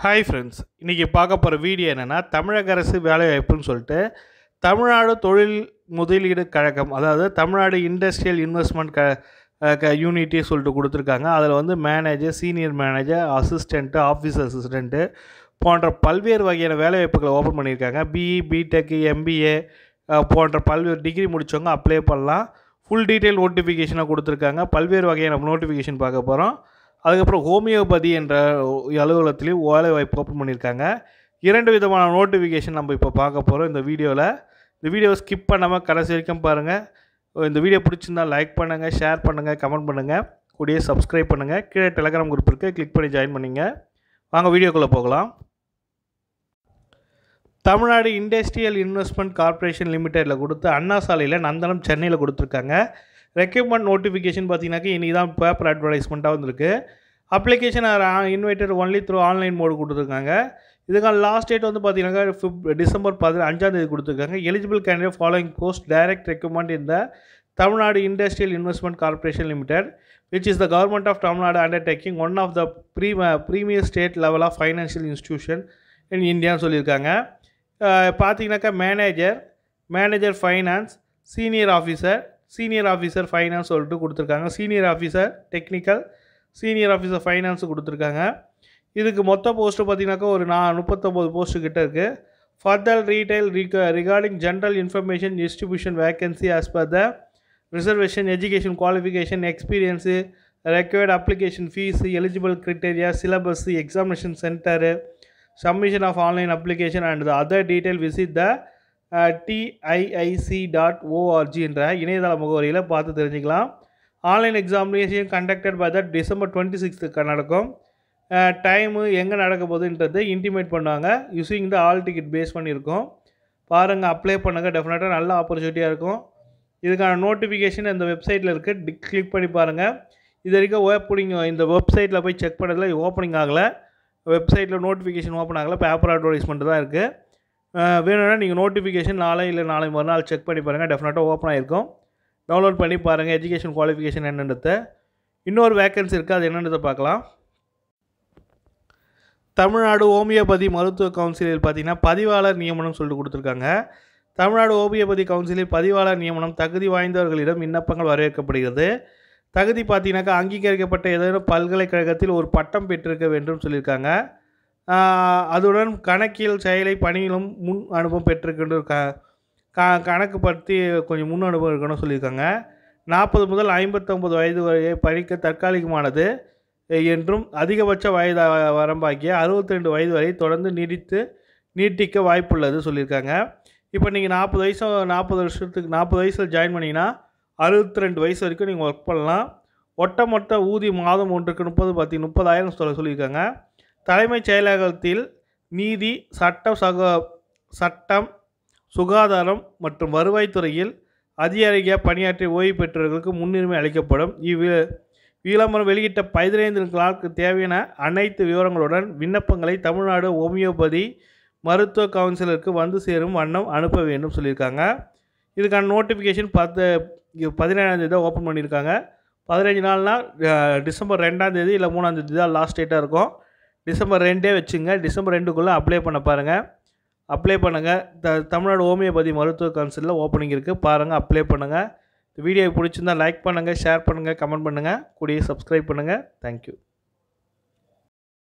hi friends இன்றைக்கி பார்க்க போகிற வீடியோ என்னென்னா தமிழக அரசு வேலைவாய்ப்புன்னு சொல்லிட்டு தமிழ்நாடு தொழில் முதலீடு கழகம் அதாவது தமிழ்நாடு இண்டஸ்ட்ரியல் இன்வெஸ்ட்மெண்ட் க க யூனிட்டி சொல்லிட்டு கொடுத்துருக்காங்க அதில் வந்து manager senior manager assistant office assistant போன்ற பல்வேறு வகையான வேலைவாய்ப்புகளை ஓப்பன் பண்ணியிருக்காங்க பிஇ பிடெக் எம்பிஏ போன்ற பல்வேறு டிகிரி முடித்தவங்க அப்ளை பண்ணலாம் ஃபுல் டீட்டெயில் நோட்டிஃபிகேஷனாக கொடுத்துருக்காங்க பல்வேறு வகையான நோட்டிஃபிகேஷன் பார்க்க போகிறோம் அதுக்கப்புறம் ஹோமியோபதி என்ற அலுவலகத்திலையும் வேலை வாய்ப்பு ஓப்பன் பண்ணியிருக்காங்க இரண்டு விதமான நோட்டிஃபிகேஷன் நம்ம இப்போ பார்க்க போகிறோம் இந்த வீடியோவில் இந்த வீடியோவை ஸ்கிப் பண்ணாமல் கடைசி வரைக்கும் பாருங்கள் இந்த வீடியோ பிடிச்சிருந்தால் லைக் பண்ணுங்கள் ஷேர் பண்ணுங்கள் கமெண்ட் பண்ணுங்கள் கூடிய சப்ஸ்கிரைப் பண்ணுங்கள் கீழே டெலகிராம் குரூப் இருக்குது கிளிக் பண்ணி ஜாயின் பண்ணிங்க வாங்க வீடியோக்குள்ளே போகலாம் தமிழ்நாடு இண்டஸ்ட்ரியல் இன்வெஸ்ட்மெண்ட் கார்பரேஷன் லிமிடெட்டில் கொடுத்து அண்ணா சாலையில் நந்தனம் சென்னையில் கொடுத்துருக்காங்க ரெக்யூப்மெண்ட் நோட்டிஃபிகேஷன் பார்த்தீங்கன்னாக்கா இனி தான் பேப்பர் அட்வர்டைஸ்மெண்ட்டாக வந்திருக்கு application invited only through online mode கொடுத்துருக்காங்க இதுக்கான லாஸ்ட் டேட் வந்து பார்த்தீங்கன்னா ஃபிப் டிசம்பர் பதி அஞ்சாந்தேதி கொடுத்துருக்காங்க eligible candidate following post direct recruitment இந்த Tamil Nadu industrial investment corporation limited which is the government of Tamil Nadu undertaking one of the pre premier state level of financial institution in இந்தியான்னு சொல்லியிருக்காங்க பார்த்தீங்கன்னாக்கா manager manager finance senior officer senior officer finance சொல்லிட்டு கொடுத்துருக்காங்க senior officer technical senior officer finance கொடுத்துருக்காங்க இதுக்கு மொத்த post பார்த்தீங்கன்னாக்கா ஒரு நான் முப்பத்தொம்போது போஸ்ட்டு கிட்ட இருக்குது ஃபர்தர் ரீட்டைல் ரிக regarding general information distribution vacancy as per the reservation education qualification experience required application fee eligible criteria syllabus examination centre submission of online application and the other detail visit the TIIC dot org என்ற இணையதள முகவரியில் பார்த்து தெரிஞ்சுக்கலாம் online examination conducted by the December twenty சிக்ஸ்த்துக்கு நடக்கும் time எங்கே நடக்க போகுதுன்றது இன்டிமேட் பண்ணுவாங்க யூஸிங் த ஆல் டிக்கெட் பேஸ் பண்ணியிருக்கோம் பாருங்கள் அப்ளை பண்ணுங்கள் டெஃபினட்டாக நல்ல ஆப்பர்ச்சுனிட்டியாக இருக்கும் இதுக்கான நோட்டிஃபிகேஷன் இந்த வெப்சைட்டில் இருக்குது கிளிக் பண்ணி பாருங்கள் இது வரைக்கும் ஓப்பனிங் இந்த வெப்சைட்டில் போய் செக் பண்ணதில் ஓப்பனிங் ஆகலை வெப்சைட்டில் நோட்டிஃபிகேஷன் ஓப்பன் ஆகலை பேப்பர் அட்வர்டைஸ்மெண்ட்டு தான் இருக்குது வேணும்னா நீங்கள் நோட்டிஃபிகேஷன் நாளை இல்லை நாளை மறுநாள் செக் பண்ணி பாருங்கள் டெஃபினட்டாக ஓப்பன் ஆகிருக்கும் டவுன்லோட் பண்ணி பாருங்கள் எஜுகேஷன் குவாலிஃபிகேஷன் என்னென்னத்தை இன்னொரு வேக்கன்சி இருக்குது அது என்னென்னத்தை பார்க்கலாம் தமிழ்நாடு ஹோமியோபதி மருத்துவ கவுன்சிலில் பார்த்திங்கன்னா பதிவாளர் நியமனம் சொல்லிட்டு கொடுத்துருக்காங்க தமிழ்நாடு ஹோமியோபதி கவுன்சிலில் பதிவாளர் நியமனம் தகுதி வாய்ந்தவர்களிடம் விண்ணப்பங்கள் வரவேற்கப்படுகிறது தகுதி பார்த்தீங்கன்னாக்கா அங்கீகரிக்கப்பட்ட ஏதேனும் பல்கலைக்கழகத்தில் ஒரு பட்டம் பெற்றிருக்க வேண்டும் சொல்லியிருக்காங்க அதுடன் கணக்கியல் செயலை பணியிலும் முன் அனுபவம் பெற்றிருக்கின்ற க க கணக்கு பற்றி கொஞ்சம் முன் அனுபவம் இருக்கணும்னு சொல்லியிருக்காங்க நாற்பது முதல் ஐம்பத்தொம்பது வயது வரையை படிக்க தற்காலிகமானது என்றும் அதிகபட்ச வயது வரம்பாக்கிய அறுபத்தி ரெண்டு வயது வரை தொடர்ந்து நீடித்து நீட்டிக்க வாய்ப்புள்ளது சொல்லியிருக்காங்க இப்போ நீங்கள் நாற்பது வயசு நாற்பது வருஷத்துக்கு நாற்பது வயசில் ஜாயின் பண்ணிங்கன்னா அறுபத்தி ரெண்டு வயசு வரைக்கும் நீங்கள் ஒர்க் பண்ணலாம் ஒட்டமொத்த ஊதி மாதம் ஒன்றுக்கு முப்பது பார்த்தி முப்பதாயிரம் சொல்ல சொல்லியிருக்காங்க தலைமைச் செயலகத்தில் நீதி சட்ட சக சட்டம் சுகாதாரம் மற்றும் வருவாய்த்துறையில் அதிகாரியாக பணியாற்றி ஓய்வு பெற்றவர்களுக்கு முன்னுரிமை அளிக்கப்படும் இவ்வி விளம்பரம் வெளியிட்ட பதினைந்து நாட்களுக்கு தேவையான அனைத்து விவரங்களுடன் விண்ணப்பங்களை தமிழ்நாடு ஹோமியோபதி மருத்துவ கவுன்சிலருக்கு வந்து சேரும் வண்ணம் அனுப்ப வேண்டும் சொல்லியிருக்காங்க இதுக்கான நோட்டிஃபிகேஷன் பத்து பதினேழாம் தேதி தான் ஓப்பன் பண்ணியிருக்காங்க பதினஞ்சு நாள்னால் டிசம்பர் ரெண்டாம் தேதி இல்லை மூணாம் தேதி தான் லாஸ்ட் டேட்டாக இருக்கும் டிசம்பர் ரெண்டே வச்சுங்க டிசம்பர் ரெண்டுக்குள்ளே அப்ளை பண்ண பாருங்கள் அப்ளை பண்ணுங்கள் த தமிழ்நாடு ஹோமியோபதி மருத்துவ கவுன்சிலில் ஓப்பனிங் இருக்குது பாருங்கள் அப்ளை பண்ணுங்கள் வீடியோ பிடிச்சிருந்தால் லைக் பண்ணுங்கள் ஷேர் பண்ணுங்கள் கமெண்ட் பண்ணுங்கள் கூடிய சப்ஸ்கிரைப் பண்ணுங்கள் தேங்க்யூ